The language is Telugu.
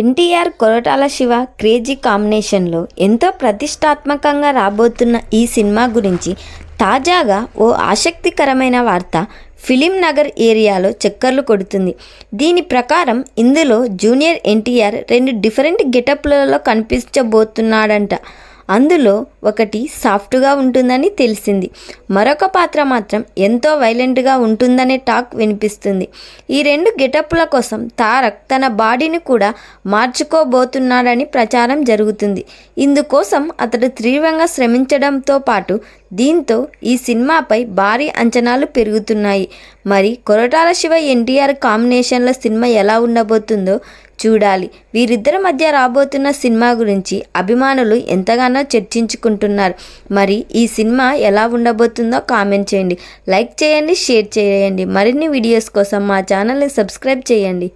ఎన్టీఆర్ కొరటాల శివ క్రేజీ కాంబినేషన్లో ఎంతో ప్రతిష్టాత్మకంగా రాబోతున్న ఈ సినిమా గురించి తాజాగా ఓ ఆసక్తికరమైన వార్త ఫిలిం నగర్ ఏరియాలో చక్కర్లు కొడుతుంది దీని ప్రకారం ఇందులో జూనియర్ ఎన్టీఆర్ రెండు డిఫరెంట్ గెటప్లలో కనిపించబోతున్నాడంట అందులో ఒకటి సాఫ్ట్గా ఉంటుందని తెలిసింది మరొక పాత్ర మాత్రం ఎంతో వైలెంట్గా ఉంటుందనే టాక్ వినిపిస్తుంది ఈ రెండు గెటప్ల కోసం తారక్ తన బాడీని కూడా మార్చుకోబోతున్నాడని ప్రచారం జరుగుతుంది ఇందుకోసం అతడు తీవ్రంగా శ్రమించడంతో పాటు దీంతో ఈ సినిమాపై భారీ అంచనాలు పెరుగుతున్నాయి మరి కొరటాల శివ ఎన్టీఆర్ కాంబినేషన్లో సినిమా ఎలా ఉండబోతుందో చూడాలి వీరిద్దరి మధ్య రాబోతున్న సినిమా గురించి అభిమానులు ఎంతగానో చర్చించుకుంటున్నారు మరి ఈ సినిమా ఎలా ఉండబోతుందో కామెంట్ చేయండి లైక్ చేయండి షేర్ చేయండి మరిన్ని వీడియోస్ కోసం మా ఛానల్ని సబ్స్క్రైబ్ చేయండి